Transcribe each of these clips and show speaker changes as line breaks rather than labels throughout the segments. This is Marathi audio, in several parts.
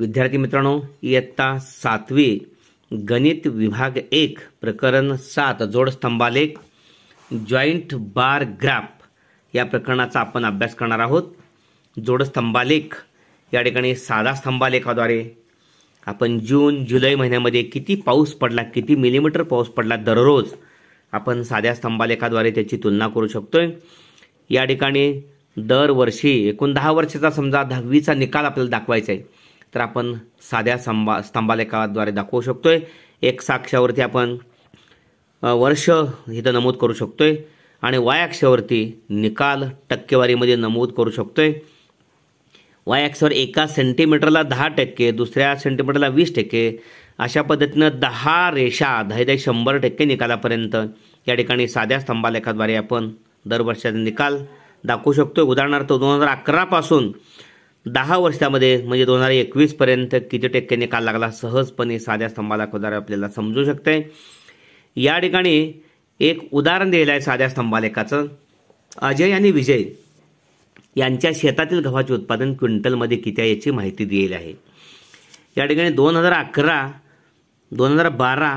विद्यार्थी मित्रांनो इयत्ता सातवी गणित विभाग एक प्रकरण सात जोडस्तंभालेख जॉईंट बार ग्राफ या प्रकरणाचा आपण अभ्यास करणार आहोत जोडस्तंभालेख या ठिकाणी साधा स्तंभालेखाद्वारे आपण जून जुलै महिन्यामध्ये किती पाऊस पडला किती मिलीमीटर पाऊस पडला दररोज आपण साध्या स्तंभालेखाद्वारे त्याची तुलना करू शकतोय या ठिकाणी दरवर्षी एकूण दहा वर्षाचा समजा दहावीचा निकाल आपल्याला दाखवायचा आहे तर आपण साध्या स्तंभा स्तंभालेखाद्वारे दाखवू शकतो आहे एक साक्षावरती आपण वर्ष इथं नमूद करू शकतो आहे आणि वाय निकाल टक्केवारीमध्ये नमूद करू शकतो आहे वाय अक्षावर एका सेंटीमीटरला दहा टक्के दुसऱ्या सेंटीमीटरला वीस टक्के अशा पद्धतीनं दहा रेषा दहा दहा शंभर टक्के निकालापर्यंत या ठिकाणी साध्या स्तंभालेखाद्वारे आपण दरवर्षाचा निकाल दाखवू शकतो उदाहरणार्थ दोन हजार अकरापासून दहा वर्षामध्ये म्हणजे दोन हजार एकवीसपर्यंत किती टक्के निकाल लागला सहजपणे साध्या स्तंभाला आपल्याला समजू शकते या ठिकाणी एक उदाहरण दिलेलं आहे साध्या स्तंभालेखाचं अजय आणि विजय यांच्या शेतातील गव्हाचे उत्पादन क्विंटलमध्ये किती आहे याची माहिती दिलेली आहे या ठिकाणी दोन हजार अकरा दोन हजार बारा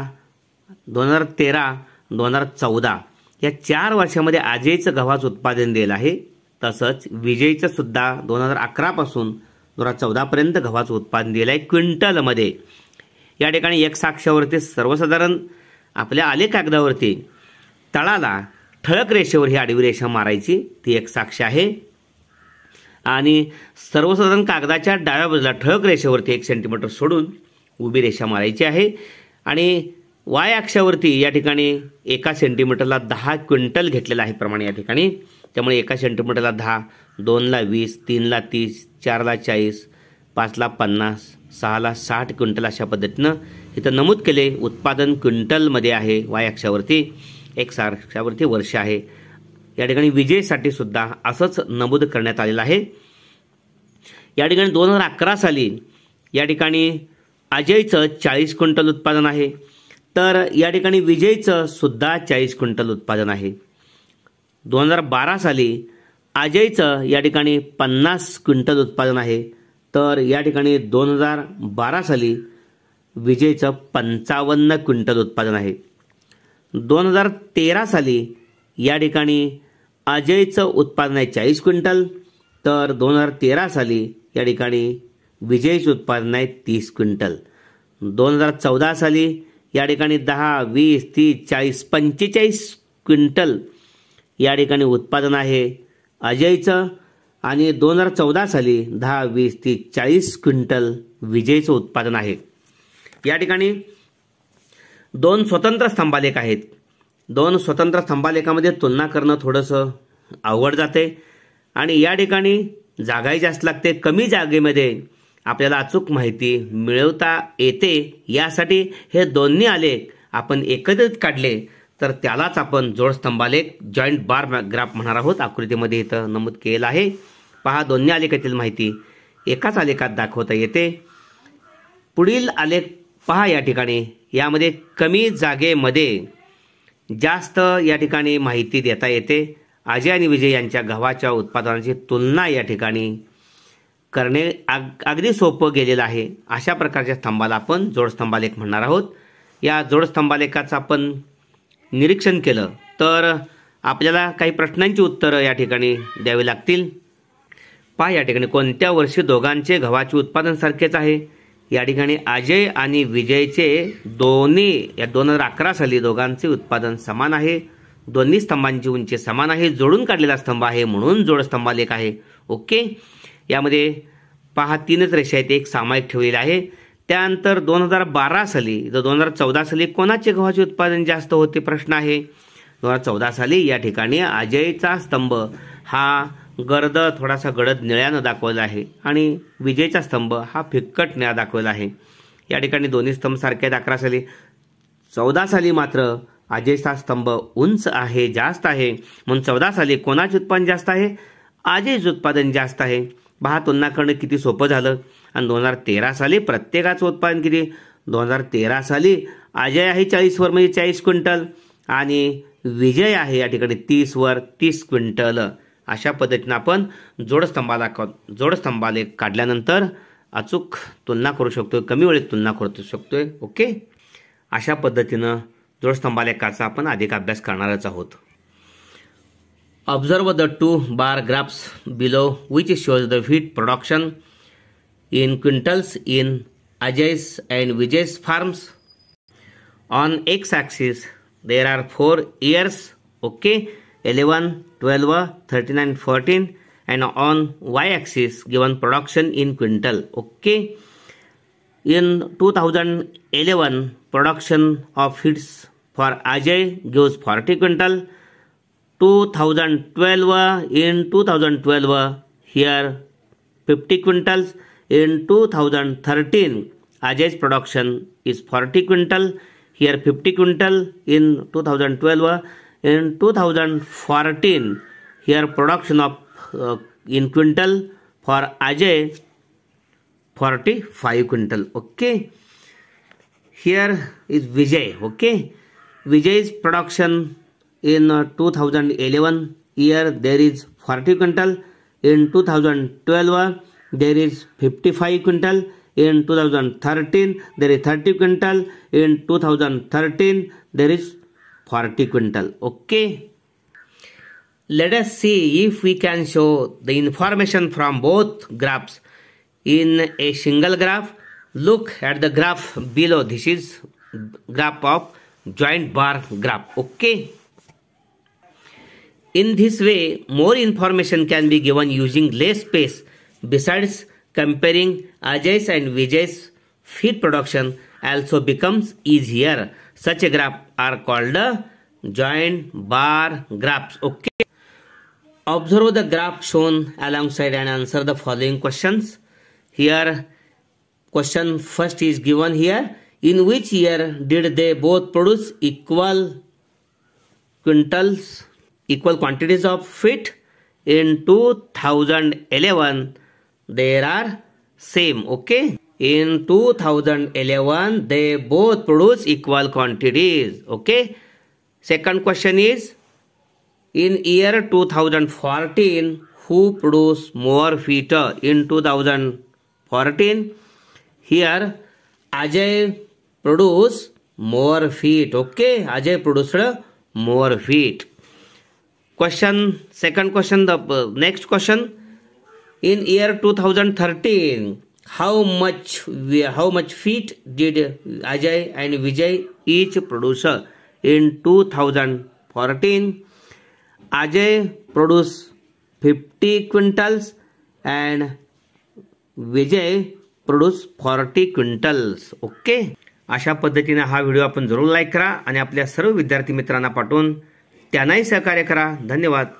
दोन हजार तेरा दोन हजार चौदा या चार वर्षामध्ये अजयचं गव्हाचं उत्पादन दिलेलं आहे तसंच विजेचं सुद्धा दोन हजार अकरापासून दोन हजार चौदापर्यंत गव्हाचं उत्पादन दिलं आहे क्विंटलमध्ये या ठिकाणी एक साक्षावरती सर्वसाधारण आपल्या आले कागदावरती तळाला ठळक रेषेवर ही आडवी रेषा मारायची ती एक साक्ष आहे आणि सर्वसाधारण कागदाच्या डाव्या बाजूला ठळक रेषेवरती एक सेंटीमीटर सोडून उभी रेषा मारायची आहे आणि वाय अक्षावरती या ठिकाणी एका सेंटीमीटरला दहा क्विंटल घेतलेलं आहे प्रमाणे या ठिकाणी त्यामुळे एका सेंटीमीटरला दहा दोनला वीस तीनला तीस चारला चाळीस पाचला पन्नास सहाला साठ क्विंटल अशा पद्धतीनं इथं नमूद केले उत्पादन क्विंटलमध्ये आहे वाय अक्षावरती एक अक्षावरती वर्ष आहे या ठिकाणी विजेसाठी सुद्धा असंच नमूद करण्यात आलेलं आहे या ठिकाणी दोन हजार अकरा साली या ठिकाणी अजयचं चाळीस क्विंटल उत्पादन आहे तर या ठिकाणी विजयचं सुद्धा चाळीस क्विंटल उत्पादन आहे दोन हजार बारा साली अजयचं या ठिकाणी पन्नास क्विंटल उत्पादन आहे तर या ठिकाणी दोन हजार बारा साली विजयचं पंचावन्न क्विंटल उत्पादन आहे दोन हजार तेरा साली या ठिकाणी अजयचं उत्पादन आहे चाळीस क्विंटल तर दोन हजार तेरा साली या ठिकाणी विजयचं उत्पादन आहे तीस क्विंटल दोन हजार चौदा साली या ठिकाणी दहा वीस तीस चाळीस पंचेचाळीस क्विंटल या ठिकाणी उत्पादन आहे अजयचं आणि दोन हजार चौदा साली दहा वीस तीस चाळीस क्विंटल विजेचं उत्पादन आहे या ठिकाणी दोन स्वतंत्र स्तंभालेख आहेत दोन स्वतंत्र स्तंभालेखामध्ये तुलना करणं थोडंसं अवघड जाते आणि या ठिकाणी जागाही जास्त लागते कमी जागेमध्ये आपल्याला अचूक माहिती मिळवता येते यासाठी हे दोन्ही आलेख आपण एकत्रित काढले तर त्यालाच आपण जोडस्तंभालेख जॉईंट बार ग्राफ म्हणणार आहोत आकृतीमध्ये इथं नमूद केलेलं आहे पहा दोन्ही आलेखातील माहिती एकाच आलेखात दाखवता येते पुढील आलेख पहा या ठिकाणी यामध्ये कमी जागेमध्ये जास्त या ठिकाणी माहिती देता येते अजय आणि विजय यांच्या गव्हाच्या उत्पादनाची तुलना या ठिकाणी करणे आग अगदी सोपं गेलेलं आहे अशा प्रकारच्या स्तंभाला आपण जोडस्तंभालेख म्हणणार आहोत या जोडस्तंभालेखाचं आपण निरीक्षण केलं तर आपल्याला काही प्रश्नांची उत्तरं या ठिकाणी द्यावी लागतील पहा या ठिकाणी कोणत्या वर्षी दोघांचे गव्हाचे उत्पादन सारखेच आहे या ठिकाणी अजय आणि विजयचे दोन्ही या दोन हजार अकरा साली दोघांचे उत्पादन समान आहे दोन्ही स्तंभांची उंची समान आहे जोडून काढलेला स्तंभ आहे म्हणून जोडस्तंभालेख आहे ओके यामध्ये पहा तीनच रेषा आहेत एक सामायिक ठेवलेला आहे त्यानंतर दोन हजार बारा साली जर दोन हजार चौदा साली कोणाचे गव्हाचे उत्पादन जास्त होते प्रश्न आहे दोन हजार चौदा साली या ठिकाणी अजयचा स्तंभ हा गर्द थोडासा गडद निळ्यानं दाखवला आहे आणि विजयचा स्तंभ हा फिक्कट निळा दाखवला आहे या ठिकाणी दोन्ही स्तंभ सारखे आहेत अकरा साली चौदा साली मात्र अजयचा स्तंभ उंच आहे जास्त आहे म्हणून चौदा साली कोणाचे उत्पादन जास्त आहे अजयचे उत्पादन जास्त आहे पहा तुलना करणं किती सोपं झालं आणि दोन हजार तेरा साली प्रत्येकाचं उत्पादन किती दोन हजार तेरा साली अजय आहे चाळीसवर म्हणजे चाळीस क्विंटल आणि विजय आहे या ठिकाणी तीसवर तीस क्विंटल अशा पद्धतीनं आपण जोडस्तंभाला जोडस्तंभालेख काढल्यानंतर अचूक तुलना करू शकतो कमी वेळेत तुलना करू शकतोय ओके अशा पद्धतीनं जोडस्तंभालेखाचा आपण अधिक अभ्यास करणारच आहोत Observe the two bar graphs below which shows the wheat production in quintals in Ajay's and Vijay's farms. On x-axis there are 4 years okay 11, 12, 39, 14 and on y-axis given production in quintal okay. In 2011 production of wheats for Ajay gives 40 quintal 2012 in 2012 here 50 quintals in 2013 Ajay's production is 40 quintal here 50 quintal in 2012 in 2014 here production of uh, in quintal for Ajay 45 quintal okay here is Vijay okay Vijay's production in uh, 2011 year there is 40 quintal in 2012 uh, there is 55 quintal in 2013 there is 30 quintal in 2013 there is 40 quintal okay let us see if we can show the information from both graphs in a single graph look at the graph below this is graph of joint bar graph okay in this way, more information can be given using less space. Besides, comparing Ajay's and Vijay's feed production also becomes easier. Such a graph are called joint bar graphs. Okay. Observe the graph shown alongside and answer the following questions. Here, question first is given here. In which year did they both produce equal quintals? equal quantities of feet in 2011 there are same okay in 2011 they both produce equal quantities okay second question is in year 2014 who produce more feet in 2014 here ajay produce more feet okay ajay produced more feet question second question the next question in year two thousand thirteen how much how much wheat did Ajay and Vijay in Ajay produce fifty quintals and Vijay produce forty quintals okay अशा पद्धतीने हा व्हिडिओ आपण जरूर लाईक करा आणि आपल्या सर्व विद्यार्थी मित्रांना पाठवून त्यांनाही सहकार्य करा धन्यवाद